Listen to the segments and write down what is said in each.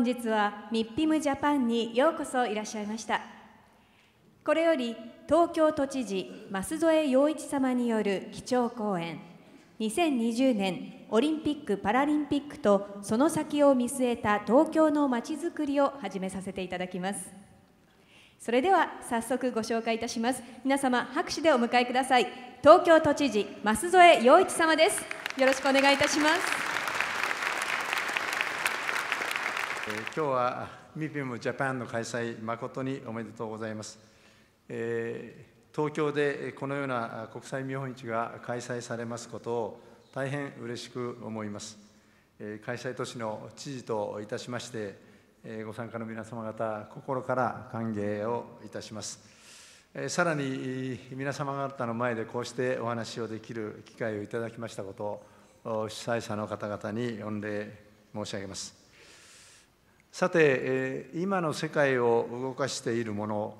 本日はミッピムジャパンにようこそいらっしゃいましたこれより東京都知事舛添洋一様による基調講演2020年オリンピック・パラリンピックとその先を見据えた東京のまちづくりを始めさせていただきますそれでは早速ご紹介いたします皆様拍手でお迎えください東京都知事舛添洋一様ですよろしくお願いいたしますえ今日はミ m ムジャパンの開催、誠におめでとうございます。え東京でこのような国際見本市が開催されますことを大変嬉しく思います。え開催都市の知事といたしまして、えご参加の皆様方、心から歓迎をいたします。えさらに皆様方の前でこうしてお話をできる機会をいただきましたことを主催者の方々に御礼申し上げます。さて、今の世界を動かしているもの、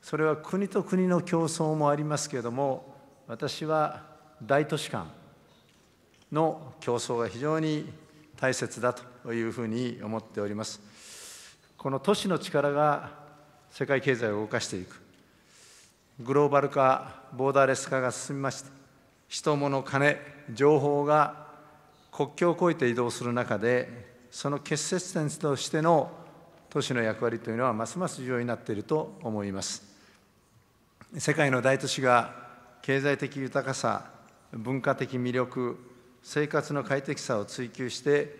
それは国と国の競争もありますけれども、私は大都市間の競争が非常に大切だというふうに思っております。この都市の力が世界経済を動かしていく、グローバル化、ボーダーレス化が進みまして、人、物、金、情報が国境を越えて移動する中で、その結節点としての都市の役割というのはますます重要になっていると思います世界の大都市が経済的豊かさ文化的魅力生活の快適さを追求して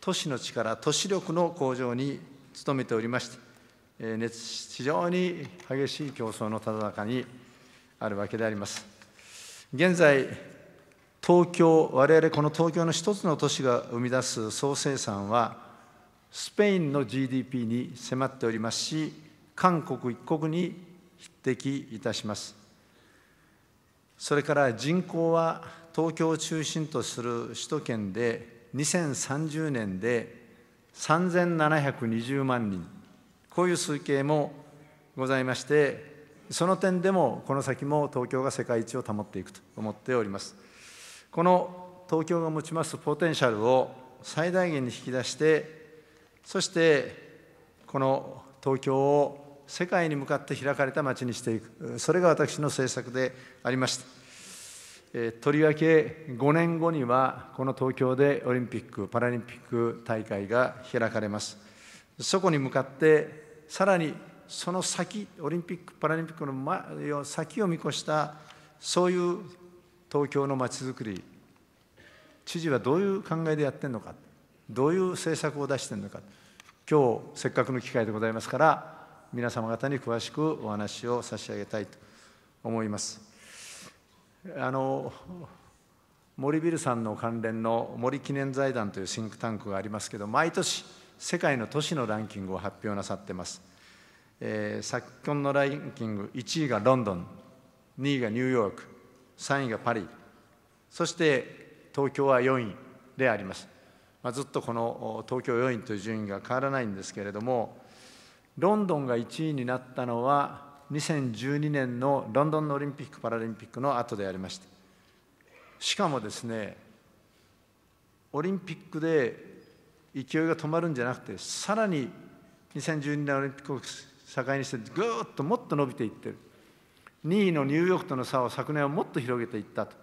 都市の力都市力の向上に努めておりまして熱非常に激しい競争のただ中にあるわけであります現在東京、我々この東京の一つの都市が生み出す総生産は、スペインの GDP に迫っておりますし、韓国一国に匹敵いたします。それから人口は東京を中心とする首都圏で2030年で3720万人、こういう推計もございまして、その点でもこの先も東京が世界一を保っていくと思っております。この東京が持ちますポテンシャルを最大限に引き出してそしてこの東京を世界に向かって開かれた街にしていくそれが私の政策でありました、えとりわけ5年後にはこの東京でオリンピック・パラリンピック大会が開かれますそこに向かってさらにその先オリンピック・パラリンピックの先を見越したそういう東京のまちづくり知事はどういう考えでやってるのかどういう政策を出してるのか今日せっかくの機会でございますから皆様方に詳しくお話を差し上げたいと思います。あの森ビルさんの関連の森記念財団というシンクタンクがありますけど毎年世界の都市のランキングを発表なさってます、えー、昨今のランキング1位がロンドン2位がニューヨーク3位がパリ、そして東京は4位であります。まあ、ずっとこの東京4位という順位が変わらないんですけれども、ロンドンが1位になったのは、2012年のロンドンのオリンピック・パラリンピックの後でありました。しかもですね、オリンピックで勢いが止まるんじゃなくて、さらに2012年オリンピックを境にして、ぐっともっと伸びていってる。2位のニューヨークとの差を昨年はもっと広げていったと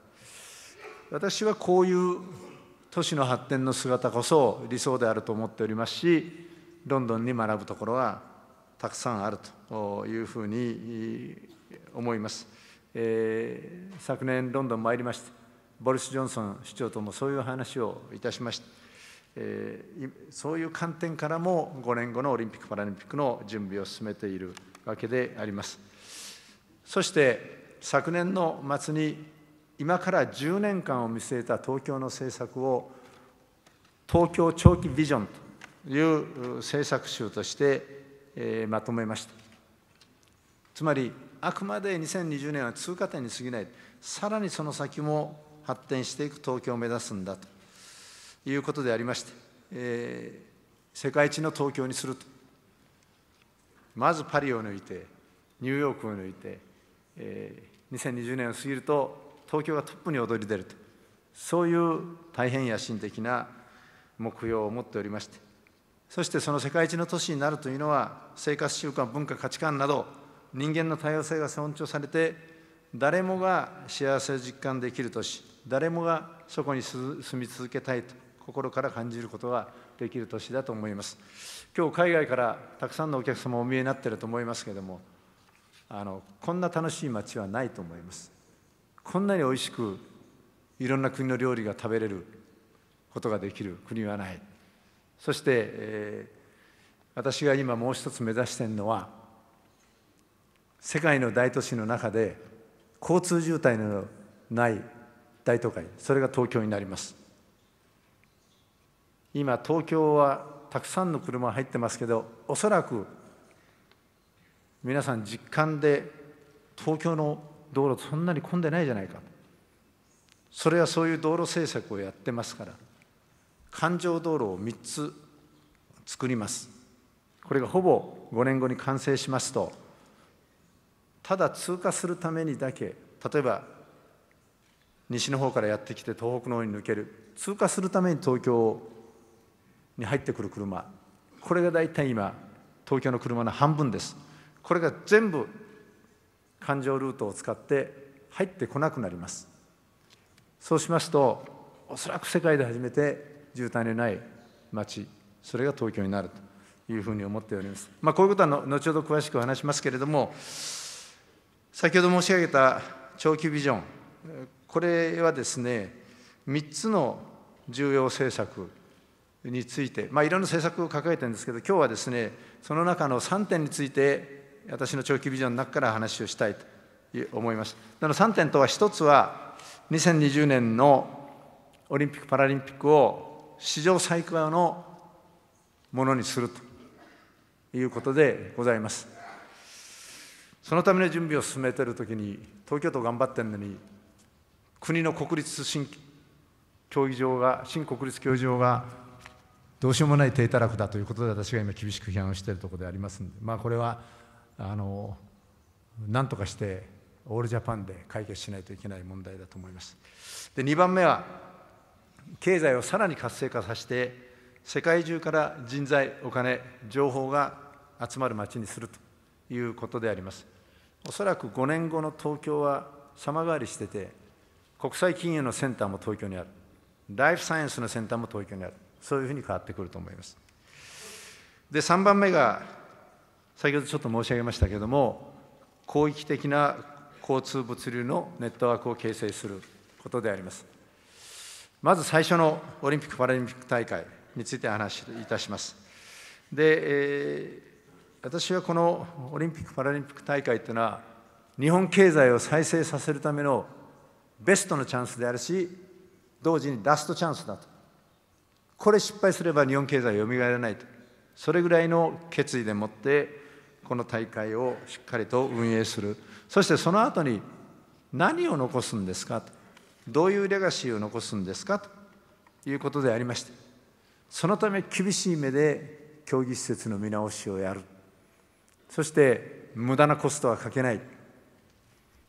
私はこういう都市の発展の姿こそ理想であると思っておりますしロンドンに学ぶところはたくさんあるというふうに思います、えー、昨年ロンドン参りましたボリス・ジョンソン市長ともそういう話をいたしました、えー、そういう観点からも5年後のオリンピック・パラリンピックの準備を進めているわけであります。そして昨年の末に今から10年間を見据えた東京の政策を東京長期ビジョンという政策集としてまとめましたつまりあくまで2020年は通過点に過ぎないさらにその先も発展していく東京を目指すんだということでありまして、えー、世界一の東京にするとまずパリを抜いてニューヨークを抜いてえ2020年を過ぎると東京がトップに躍り出るとそういう大変野心的な目標を持っておりましてそしてその世界一の都市になるというのは生活習慣文化価値観など人間の多様性が尊重されて誰もが幸せを実感できる都市誰もがそこに住み続けたいと心から感じることができる都市だと思います今日海外からたくさんのお客様をお見えになっていると思いますけれどもあのこんな楽しい街はないと思いますこんなにおいしくいろんな国の料理が食べれることができる国はないそして、えー、私が今もう一つ目指しているのは世界の大都市の中で交通渋滞のない大都会それが東京になります今東京はたくさんの車入ってますけどおそらく皆さん実感で東京の道路そんなに混んでないじゃないかそれはそういう道路政策をやってますから環状道路を3つ作りますこれがほぼ5年後に完成しますとただ通過するためにだけ例えば西の方からやってきて東北の方に抜ける通過するために東京に入ってくる車これが大体今東京の車の半分ですこれが全部環状ルートを使って入ってこなくなりますそうしますとおそらく世界で初めて渋滞のない街それが東京になるというふうに思っております、まあ、こういうことは後ほど詳しくお話しますけれども先ほど申し上げた長期ビジョンこれはですね3つの重要政策について、まあ、いろんな政策を抱えてるんですけど今日はですねその中の3点について私の長期ビジョンの中から話をしたいと思います。なの3点とは1つは2020年のオリンピック・パラリンピックを史上最高のものにするということでございます。そのための準備を進めているときに東京都頑張ってるのに国の国立新競技場が新国立競技場がどうしようもない低たらくだということで私が今厳しく批判をしているところでありますので、まあ、これはあの何とかしてオールジャパンで解決しないといけない問題だと思います。で2番目は経済をさらに活性化させて世界中から人材お金情報が集まる街にするということでありますおそらく5年後の東京は様変わりしてて国際金融のセンターも東京にあるライフサイエンスのセンターも東京にあるそういうふうに変わってくると思いますで3番目が先ほどちょっと申し上げましたけれども広域的な交通物流のネットワークを形成することでありますまず最初のオリンピック・パラリンピック大会について話いたしますで、えー、私はこのオリンピック・パラリンピック大会というのは日本経済を再生させるためのベストのチャンスであるし同時にラストチャンスだとこれ失敗すれば日本経済はよみがえらないとそれぐらいの決意でもってこの大会をしっかりと運営するそしてその後に何を残すんですかとどういうレガシーを残すんですかということでありましてそのため厳しい目で競技施設の見直しをやるそして無駄なコストはかけない立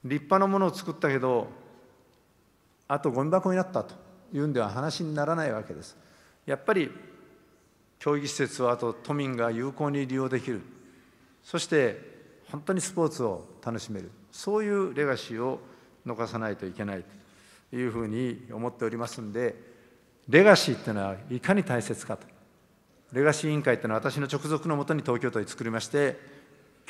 派なものを作ったけどあとゴミ箱になったというんでは話にならないわけですやっぱり競技施設はあと都民が有効に利用できるそして本当にスポーツを楽しめるそういうレガシーを残さないといけないというふうに思っておりますんでレガシーっていうのはいかに大切かとレガシー委員会っていうのは私の直属のもとに東京都に作りまして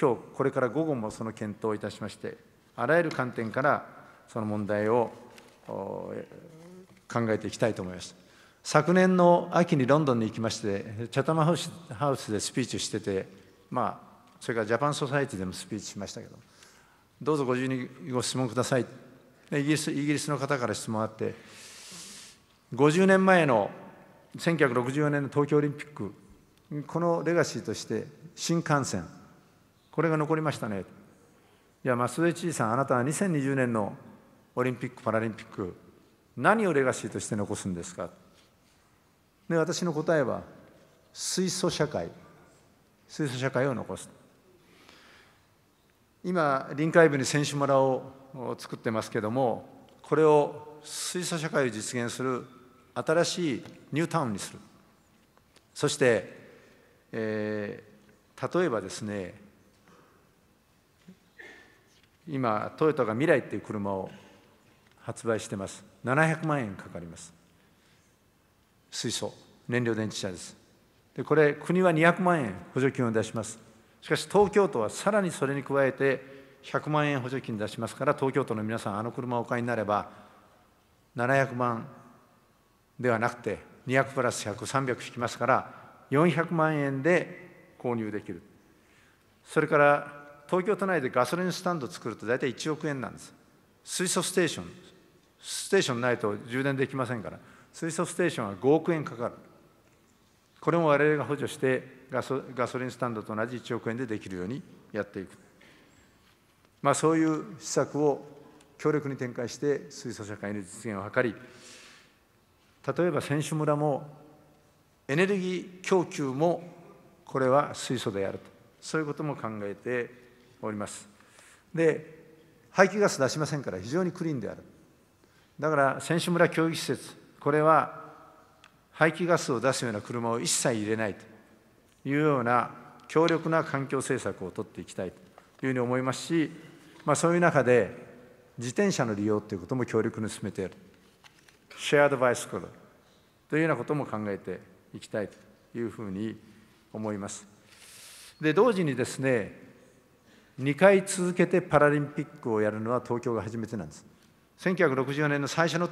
今日これから午後もその検討をいたしましてあらゆる観点からその問題を考えていきたいと思います。昨年の秋にロンドンに行きまして、チャタマハウスでスピーチしてて、まあ、それからジャパンソサイティでもスピーチしましたけどどうぞご自由にご質問くださいイギリスイギリスの方から質問あって50年前の1964年の東京オリンピックこのレガシーとして新幹線これが残りましたねいや増江知事さんあなたは2020年のオリンピック・パラリンピック何をレガシーとして残すんですかで私の答えは水素社会水素社会を残す今臨海部に選手村を作ってますけどもこれを水素社会を実現する新しいニュータウンにするそして、えー、例えばですね今トヨタが未来っていう車を発売してます700万円かかります水素燃料電池車ですでこれ国は200万円補助金を出しますしかし東京都はさらにそれに加えて、100万円補助金出しますから、東京都の皆さん、あの車をお買いになれば、700万ではなくて、200プラス100、300引きますから、400万円で購入できる。それから東京都内でガソリンスタンド作ると大体1億円なんです。水素ステーション、ステーションないと充電できませんから、水素ステーションは5億円かかる。これも我々が補助してガソリンスタンドと同じ1億円でできるようにやっていく、まあ、そういう施策を強力に展開して水素社会の実現を図り例えば選手村もエネルギー供給もこれは水素であるとそういうことも考えておりますで排気ガス出しませんから非常にクリーンであるだから選手村競技施設これは排気ガスを出すような車を一切入れないというような強力な環境政策を取っていきたいというふうに思いますし、まあ、そういう中で自転車の利用ということも強力に進めているシェアドバイスクルというようなことも考えていきたいというふうに思います。で同時にですね2回続けてパラリンピックをやるのは東京が初めてなんです。1964年の最初の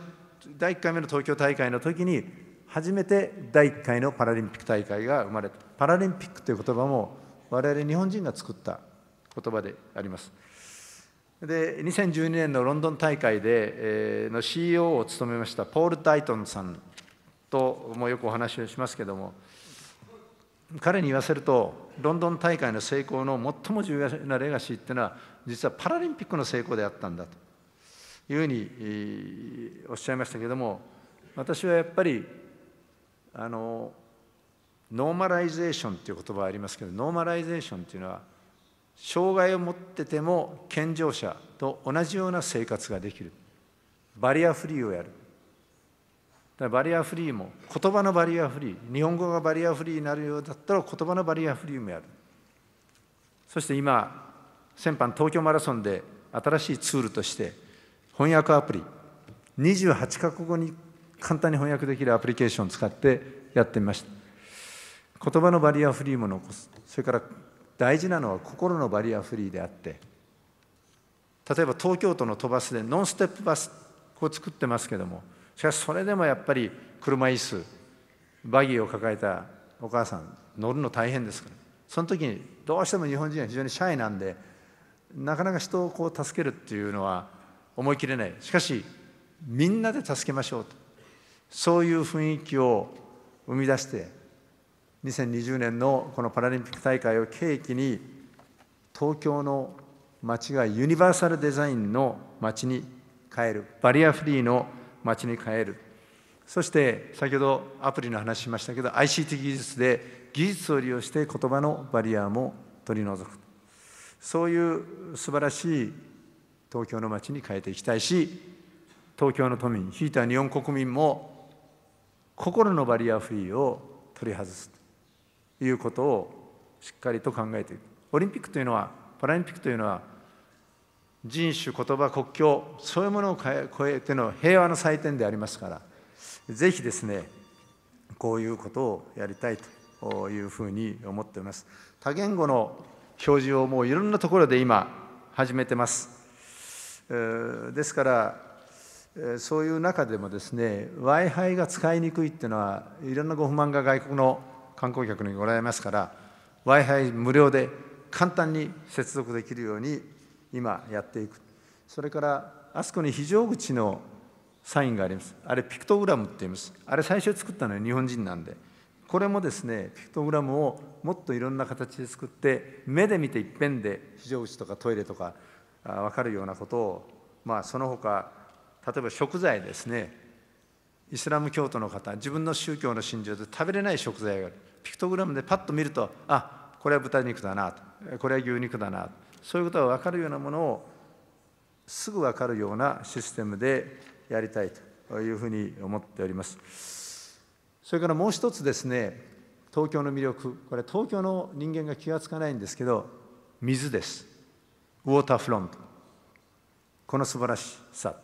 第1回目の東京大会の時に初めて第1回のパラリンピック大会が生まれたパラリンピックという言葉も我々日本人が作った言葉でありますで2012年のロンドン大会で、えー、の CEO を務めましたポール・ダイトンさんともよくお話をしますけども彼に言わせるとロンドン大会の成功の最も重要なレガシーっていうのは実はパラリンピックの成功であったんだというふうにおっしゃいましたけども私はやっぱりあのノーマライゼーションっていう言葉ありますけどノーマライゼーションっていうのは障害を持ってても健常者と同じような生活ができるバリアフリーをやるバリアフリーも言葉のバリアフリー日本語がバリアフリーになるようだったら言葉のバリアフリーもやるそして今先般東京マラソンで新しいツールとして翻訳アプリ28カ国に簡単に翻訳できるアプリケーションを使ってやってみました言葉のバリアフリーも残すそれから大事なのは心のバリアフリーであって例えば東京都の都バスでノンステップバスを作ってますけどもしかしそれでもやっぱり車椅子バギーを抱えたお母さん乗るの大変ですからその時にどうしても日本人は非常にシャイなんでなかなか人をこう助けるっていうのは思い切れないしかしみんなで助けましょうとそういう雰囲気を生み出して2020年のこのパラリンピック大会を契機に東京の街がユニバーサルデザインの街に変えるバリアフリーの街に変えるそして先ほどアプリの話しましたけど ICT 技術で技術を利用して言葉のバリアも取り除くそういう素晴らしい東京の街に変えていきたいし東京の都民ひいた日本国民も心のバリアフリーを取り外すということをしっかりと考えていくオリンピックというのはパラリンピックというのは人種言葉国境そういうものを超えての平和の祭典でありますからぜひですねこういうことをやりたいというふうに思っています多言語の表示をもういろんなところで今始めてますですからそういう中でもですね w i f i が使いにくいっていうのはいろんなご不満が外国の観光客にございますから w i f i 無料で簡単に接続できるように今やっていくそれからあそこに非常口のサインがありますあれピクトグラムって言いますあれ最初作ったのは日本人なんでこれもですねピクトグラムをもっといろんな形で作って目で見ていっぺんで非常口とかトイレとか分かるようなことをまあその他例えば食材ですねイスラム教徒の方自分の宗教の信条で食べれない食材があるピクトグラムでパッと見るとあこれは豚肉だなとこれは牛肉だなそういうことが分かるようなものをすぐ分かるようなシステムでやりたいというふうに思っておりますそれからもう一つですね東京の魅力これ東京の人間が気が付かないんですけど水ですウォーターフロントこの素晴らしさ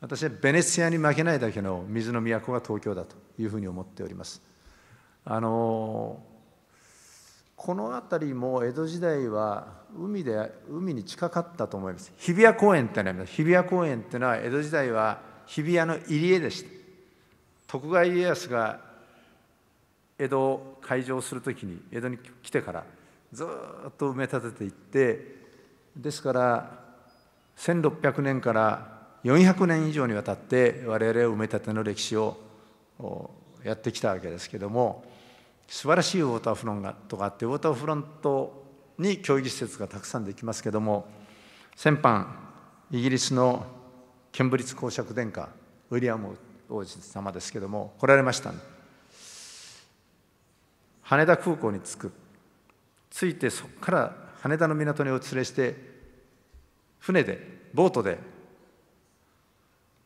私はベネチアに負けないだけの水の都が東京だというふうに思っております。あのこの辺りも江戸時代は海で海に近かったと思います日比谷公園ってのは日比谷公園ってのは江戸時代は日比谷の入り江でした徳川家康が江戸を開城する時に江戸に来てからずっと埋め立てていってですから1600年から400年以上にわたって我々埋め立ての歴史をやってきたわけですけども素晴らしいウォーターフロントがあってウォーターフロントに競技施設がたくさんできますけども先般イギリスのケンブリッジ公爵殿下ウィリアム王子様ですけども来られました羽田空港に着く着いてそこから羽田の港にお連れして船でボートで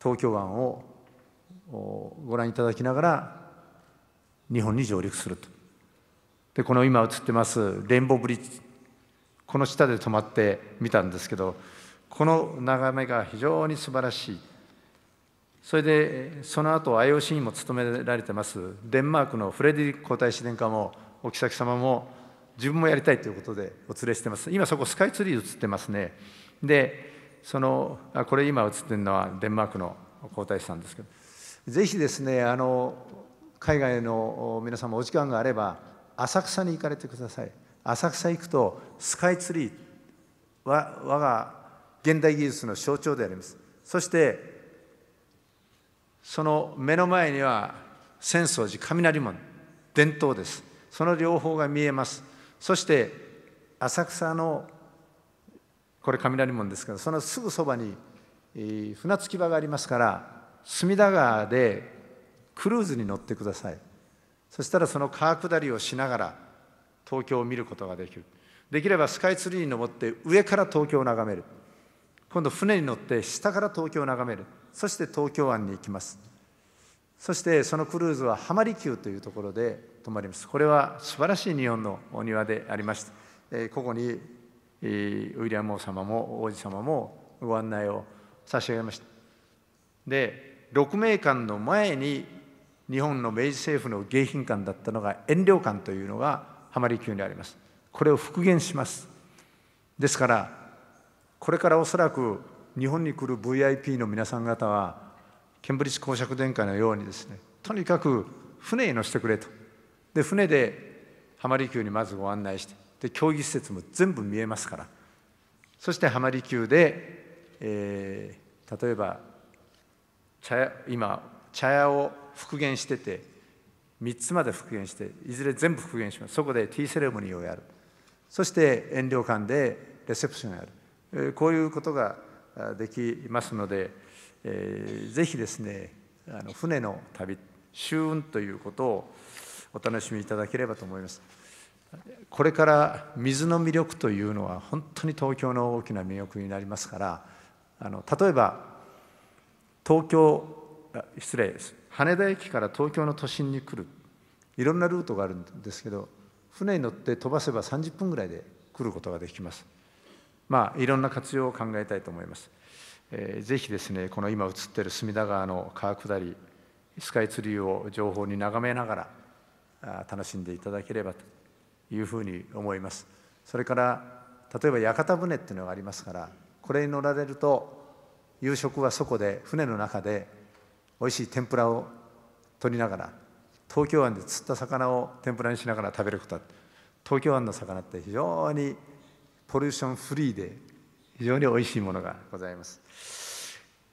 東京湾をご覧いただきながら日本に上陸するとでこの今映ってますレインボーブリッジこの下で止まってみたんですけどこの眺めが非常に素晴らしいそれでその後 IOC にも務められてますデンマークのフレディック皇太子殿下もお妃様も自分もやりたいということでお連れしてます今そこスカイツリー映ってますねでそのこれ今映ってるのはデンマークの皇太子さんですけどぜひですねあの海外の皆様お時間があれば浅草に行かれてください浅草行くとスカイツリーは我が現代技術の象徴でありますそしてその目の前には浅草寺雷門伝統ですその両方が見えますそして浅草のこれ雷門ですけどそのすぐそばに船着き場がありますから隅田川でクルーズに乗ってくださいそしたらその川下りをしながら東京を見ることができるできればスカイツリーに登って上から東京を眺める今度船に乗って下から東京を眺めるそして東京湾に行きますそしてそのクルーズは浜離宮というところで泊まりますこれは素晴らしい日本のお庭でありました、えー、ここにウィリアム王様も王子様もご案内を差し上げましたで鹿鳴館の前に日本の明治政府の迎賓館だったのが遠慮館というのが浜離宮にありますこれを復元しますですからこれからおそらく日本に来る VIP の皆さん方はケンブリッジ公爵殿下のようにですねとにかく船に乗せてくれとで船で浜離宮にまずご案内してで競技施設も全部見えますからそして浜離宮で、えー、例えば茶今茶屋を復元してて3つまで復元していずれ全部復元しますそこでティーセレモニーをやるそして遠慮館でレセプションをやる、えー、こういうことができますので、えー、ぜひですねあの船の旅舟運ということをお楽しみいただければと思います。これから水の魅力というのは本当に東京の大きな魅力になりますからあの例えば東京失礼です羽田駅から東京の都心に来るいろんなルートがあるんですけど船に乗って飛ばせば30分ぐらいで来ることができますまあいろんな活用を考えたいと思います、えー、ぜひですねこの今映っている隅田川の川下りスカイツリーを情報に眺めながら楽しんでいただければというふうに思いますそれから例えば屋形船っていうのがありますからこれに乗られると夕食はそこで船の中でおいしい天ぷらを取りながら東京湾で釣った魚を天ぷらにしながら食べること東京湾の魚って非常にポリューションフリーで非常においしいものがございます。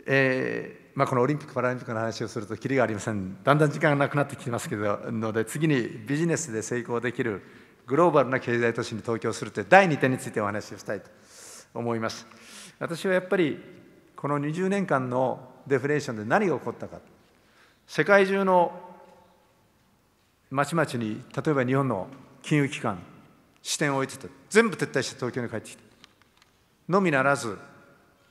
えーまあ、このオリンピック・パラリンピックの話をするときりがありませんだんだん時間がなくなってきてますけどので次にビジネスで成功できるグローバルな経済都市に東京するという第2点についてお話をしたいと思います。私はやっぱりこの20年間のデフレーションで何が起こったか世界中の町々に例えば日本の金融機関支店を置いてて全部撤退して東京に帰ってきたのみならず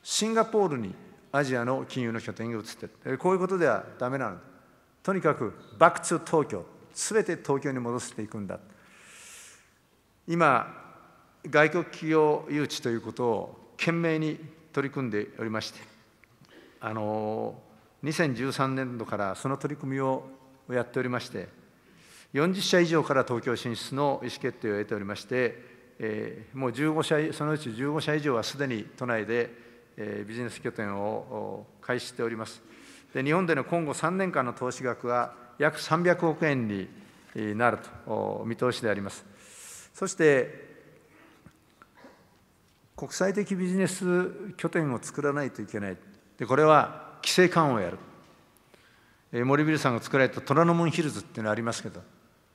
シンガポールにアジアの金融の拠点が移ってるこういうことではだめなのとにかくバックツー東京すべて東京に戻していくんだ今外国企業誘致ということを懸命に取り組んでおりましてあの2013年度からその取り組みをやっておりまして40社以上から東京進出の意思決定を得ておりまして、えー、もう15社そのうち15社以上はすでに都内で、えー、ビジネス拠点を開始しておりますで日本での今後3年間の投資額は約300億円になると見通しでありますそして国際的ビジネス拠点を作らないといけないでこれは規制緩和をやる、えー、森ビルさんが作られた虎ノ門ヒルズっていうのはありますけど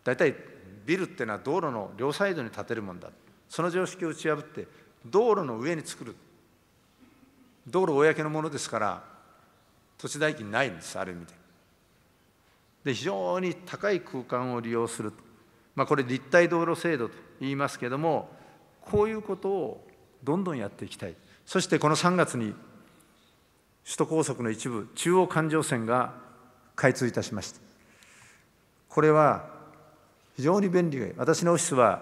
大体ビルっていうのは道路の両サイドに建てるもんだその常識を打ち破って道路の上に作る道路公のものですから土地代金ないんですある意味でで非常に高い空間を利用するまあ、これ立体道路制度と言いますけれどもこういうことをどんどんやっていきたいそしてこの3月に首都高速の一部中央環状線が開通いたしましたこれは非常に便利私のオフィスは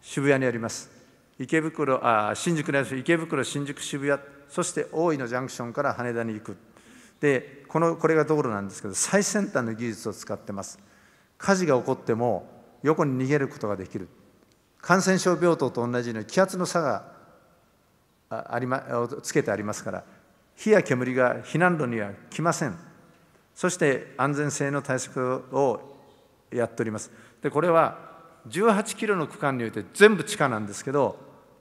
渋谷にあります池袋あ新宿にあります池袋新宿渋谷そして大井のジャンクションから羽田に行くでこのこれが道路なんですけど最先端の技術を使ってます火事が起こっても横に逃げることができる感染症病棟と同じように気圧の差があり、ま、つけてありますから火や煙が避難路には来ませんそして安全性の対策をやっておりますでこれは18キロの区間において全部地下なんですけど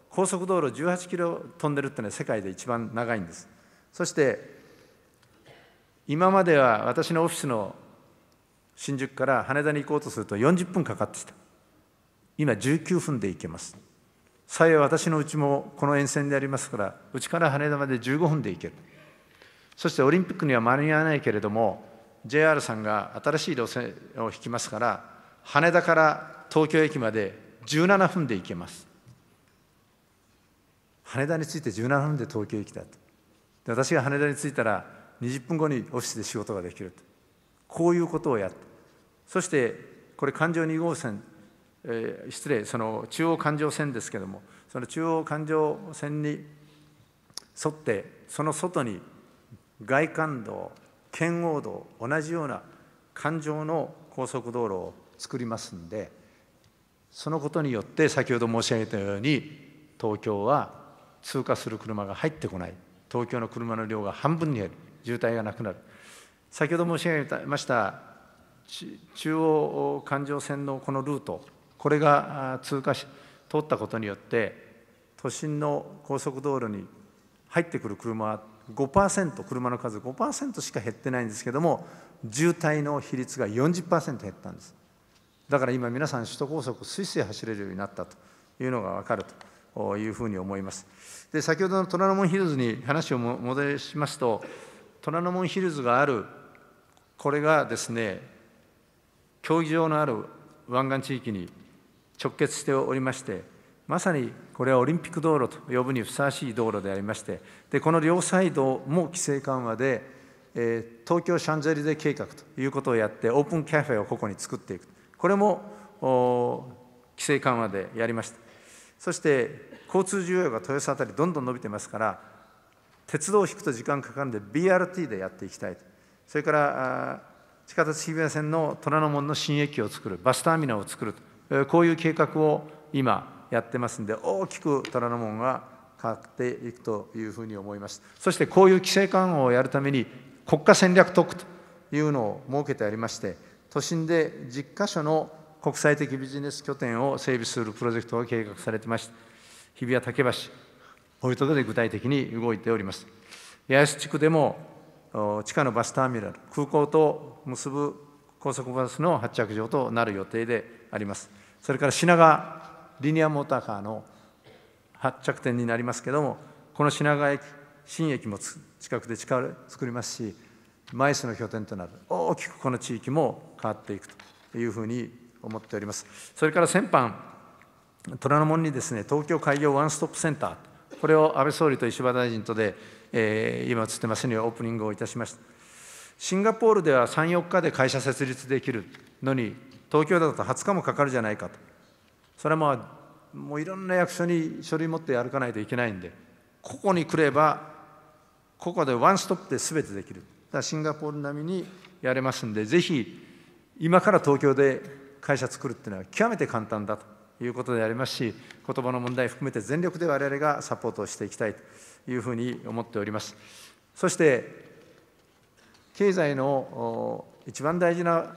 高速道路18キロ飛んでるってのは世界で一番長いんですそして今までは私のオフィスの新宿から羽田に行こうとすると40分かかってきた今19分で行けますさえ私のうちもこの沿線でありますからうちから羽田まで15分で行けるそしてオリンピックには間に合わないけれども JR さんが新しい路線を引きますから羽田から東京駅まで17分で行けます羽田に着いて17分で東京駅だとで私が羽田に着いたら20分後にオフィスで仕事ができるとこういうことをやったそしてこれ環状2号線、えー、失礼その中央環状線ですけどもその中央環状線に沿ってその外に外環道圏央道同じような環状の高速道路を作りますんでそのことによって先ほど申し上げたように東京は通過する車が入ってこない東京の車の量が半分に減る渋滞がなくなる先ほど申し上げました中央環状線のこのルート、これが通過し、通ったことによって、都心の高速道路に入ってくる車は5%、車の数5%しか減ってないんですけども、渋滞の比率が40%減ったんです。だから今、皆さん、首都高速、すいすい走れるようになったというのが分かるというふうに思います。で先ほどの虎ノ門ヒルズに話を戻しますと、虎ノ門ヒルズがあるこれがですね、競技場のある湾岸地域に直結しておりまして、まさにこれはオリンピック道路と呼ぶにふさわしい道路でありまして、でこの両サイドも規制緩和で、えー、東京シャンゼリゼ計画ということをやって、オープンカフェをここに作っていく、これも規制緩和でやりました。そして交通需要が豊洲あたりどんどん伸びてますから、鉄道を引くと時間かかるんで、BRT でやっていきたいと。それから地下鉄渋谷線の虎ノ門の新駅を作る、バスターミナルを作ると、こういう計画を今やってますんで、大きく虎ノ門は変わっていくというふうに思います。そしてこういう規制緩和をやるために、国家戦略特区というのを設けてありまして、都心で10か所の国際的ビジネス拠点を整備するプロジェクトが計画されてまして、日比谷竹橋、こういうところで具体的に動いております。八重洲地区でも地下のバスターミナル、空港と結ぶ高速バスの発着場となる予定であります。それから品川リニアモーターカーの発着点になりますけども、この品川駅、新駅も近くで作りますし、マイスの拠点となる、大きくこの地域も変わっていくというふうに思っております。それから先般、虎ノ門にですね東京海洋ワンストップセンターこれを安倍総理と石破大臣とで、えー、今映ってますようにオープニングをいたしました。シンガポールでは3、4日で会社設立できるのに、東京だと20日もかかるじゃないかと、それはもういろんな役所に書類持って歩かないといけないんで、ここに来れば、ここでワンストップで全てできる、だからシンガポール並みにやれますんで、ぜひ今から東京で会社作るっていうのは極めて簡単だと。いうことでありますし、言葉の問題含めて全力で我々がサポートをしていきたいというふうに思っております。そして、経済の一番大事な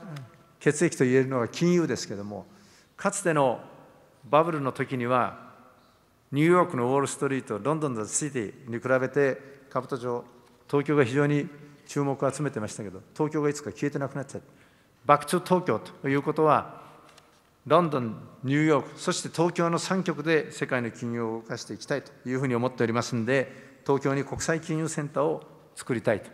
血液と言えるのが金融ですけれども、かつてのバブルの時には、ニューヨークのウォール・ストリート、ロンドンのシティに比べて、株と上、東京が非常に注目を集めてましたけど、東京がいつか消えてなくなっちゃって、バック・トゥ・東京ということは、ロンドン、ニューヨーク、そして東京の3局で世界の金融を動かしていきたいというふうに思っておりますんで、東京に国際金融センターを作りたいと、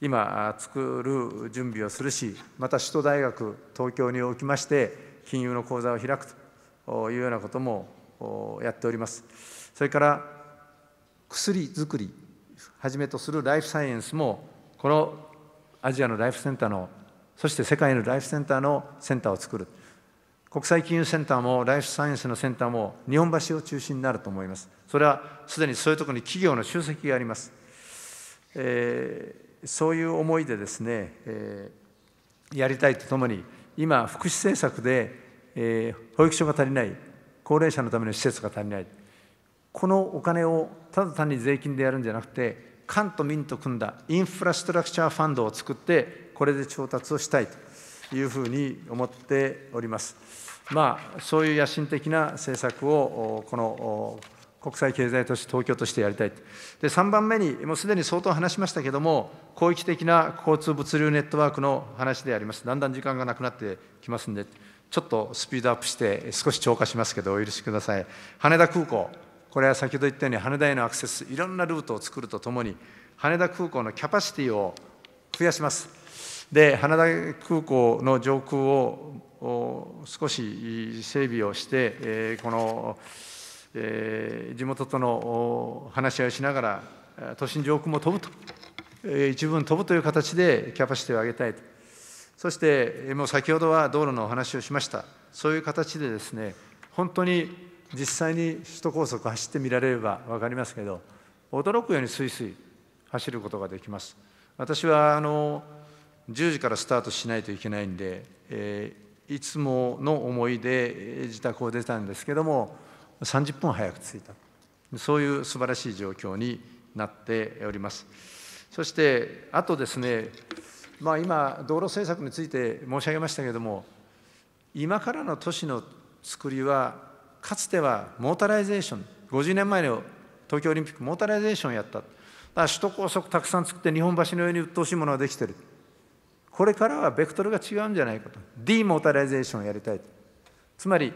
今、作る準備をするし、また首都大学、東京におきまして、金融の講座を開くというようなこともやっております。それから薬作りはじめとするライフサイエンスも、このアジアのライフセンターの、そして世界のライフセンターのセンターを作る。国際金融センターもライフサイエンスのセンターも日本橋を中心になると思います。それはすでにそういうところに企業の集積があります。えー、そういう思いでですね、えー、やりたいとともに、今、福祉政策で、えー、保育所が足りない、高齢者のための施設が足りない、このお金をただ単に税金でやるんじゃなくて、官と民と組んだインフラストラクチャーファンドを作って、これで調達をしたいというふうに思っております。まあ、そういう野心的な政策をこの国際経済都市東京としてやりたいで3番目にもうすでに相当話しましたけども広域的な交通物流ネットワークの話でありますだんだん時間がなくなってきますんでちょっとスピードアップして少し超過しますけどお許しください羽田空港これは先ほど言ったように羽田へのアクセスいろんなルートを作るとともに羽田空港のキャパシティを増やしますで花田空港の上空を少し整備をして、えこの、え地元との話し合いをしながら都心上空も飛ぶと、え一部飛ぶという形でキャパシティを上げたいとそしてもう先ほどは道路のお話をしましたそういう形でですね本当に実際に首都高速走ってみられれば分かりますけど驚くようにすいすい走ることができます。私はあの10時からスタートしないといけないんで、えー、いつもの思いで自宅を出たんですけども30分早く着いたそういう素晴らしい状況になっておりますそしてあとですね、まあ、今道路政策について申し上げましたけれども今からの都市のつくりはかつてはモータライゼーション50年前の東京オリンピックモータライゼーションやっただから首都高速たくさん作って日本橋のように鬱陶しいものができてるこれからはベクトルが違うんじゃないかとディモータライゼーションをやりたいつまり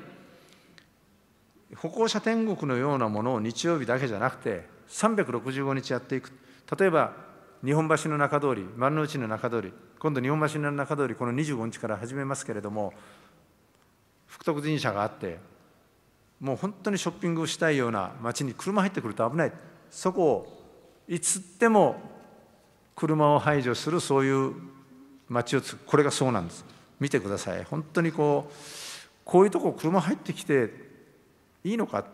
歩行者天国のようなものを日曜日だけじゃなくて365日やっていく例えば日本橋の中通り丸の内の中通り今度日本橋の中通りこの25日から始めますけれども福徳神社があってもう本当にショッピングをしたいような街に車入ってくると危ないそこをいつでも車を排除するそういう町をつこれがそうなんです見てください本当にこうこういうとこ車入ってきていいのか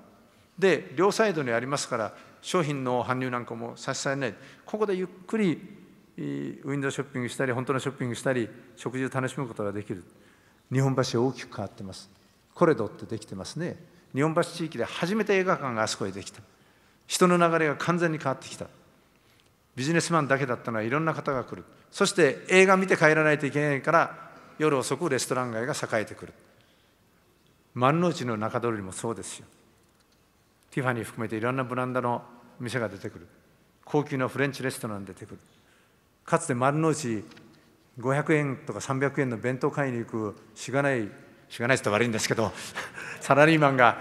で両サイドにありますから商品の搬入なんかも差し支えないここでゆっくりウィンドウショッピングしたり本当のショッピングしたり食事を楽しむことができる日本橋大きく変わってますコレドってできてますね日本橋地域で初めて映画館があそこへできた人の流れが完全に変わってきたビジネスマンだけだったのはいろんな方が来るそして映画見て帰らないといけないから夜遅くレストラン街が栄えてくる丸の内の中通りもそうですよティファニー含めていろんなブランドの店が出てくる高級なフレンチレストラン出てくるかつて丸の内500円とか300円の弁当買いに行くしがないしがないって悪いんですけど サラリーマンが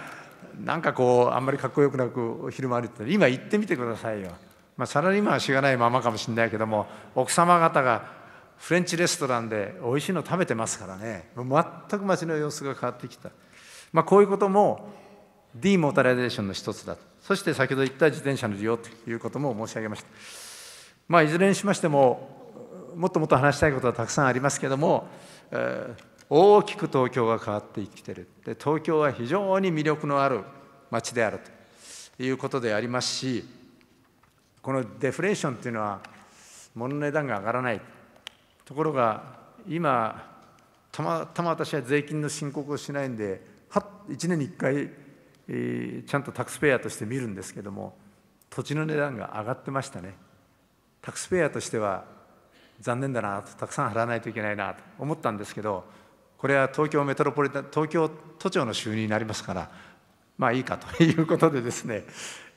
なんかこうあんまりかっこよくなく昼間歩いて今行ってみてくださいよまあ、サラリーマンはしがないままかもしれないけども奥様方がフレンチレストランで美味しいの食べてますからね全く街の様子が変わってきた、まあ、こういうこともディーモータライゼーションの一つだとそして先ほど言った自転車の利用ということも申し上げました、まあ、いずれにしましてももっともっと話したいことはたくさんありますけども、えー、大きく東京が変わってきてるで東京は非常に魅力のある街であるということでありますしこのデフレーションというのは物の値段が上がらないところが今たまたま私は税金の申告をしないんでは1年に1回、えー、ちゃんとタックスペアとして見るんですけども土地の値段が上がってましたねタックスペアとしては残念だなとたくさん払わないといけないなと思ったんですけどこれは東京メトロポリタン東京都庁の収入になりますからまあいいかということでですね、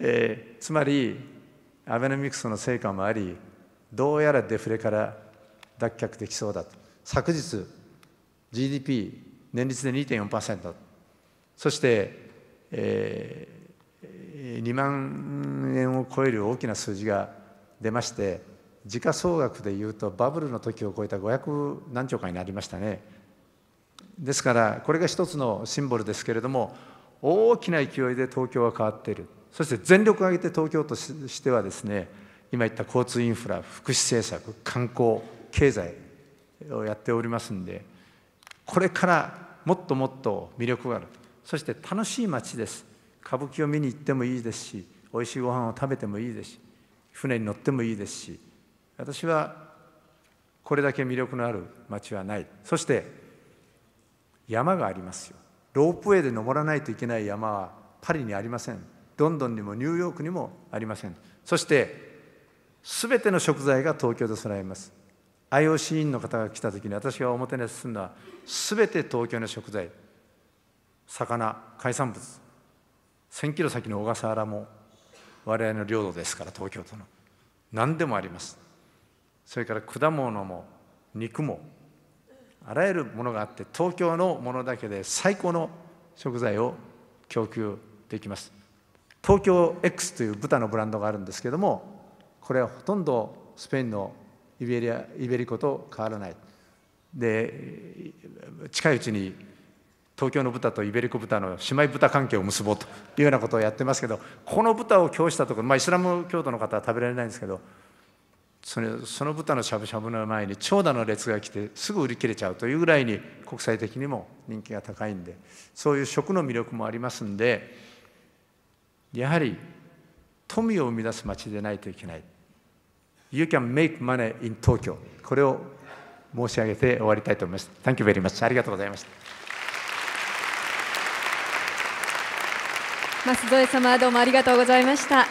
えー、つまりアベノミクスの成果もありどうやらデフレから脱却できそうだと昨日 GDP 年率で2.4%そして、えー、2万円を超える大きな数字が出まして時価総額でいうとバブルの時を超えた500何兆かになりましたねですからこれが一つのシンボルですけれども大きな勢いで東京は変わっているそして全力を挙げて東京としてはですね今言った交通インフラ福祉政策観光経済をやっておりますんでこれからもっともっと魅力があるそして楽しい街です歌舞伎を見に行ってもいいですしおいしいご飯を食べてもいいですし船に乗ってもいいですし私はこれだけ魅力のある街はないそして山がありますよロープウェイで登らないといけない山はパリにありませんロンドンにもニューヨークにもありませんそして全ての食材が東京で備えます IOC 委員の方が来た時に私がおもてなしするのは全て東京の食材魚海産物1000キロ先の小笠原も我々の領土ですから東京都の何でもありますそれから果物も肉もあらゆるものがあって東京のものだけで最高の食材を供給できます東京 X という豚のブランドがあるんですけどもこれはほとんどスペインのイベリアイベリコと変わらないで近いうちに東京の豚とイベリコ豚の姉妹豚関係を結ぼうというようなことをやってますけどこの豚を供したところ、まあ、イスラム教徒の方は食べられないんですけどそのその豚のしゃぶしゃぶの前に長蛇の列が来てすぐ売り切れちゃうというぐらいに国際的にも人気が高いんでそういう食の魅力もありますんで。やはり富を生み出す町でないといけない。You can make money in Tokyo これを申し上げて終わりたいと思います。Thank you very much ありがとうございました。舛添様どうもありがとうございました。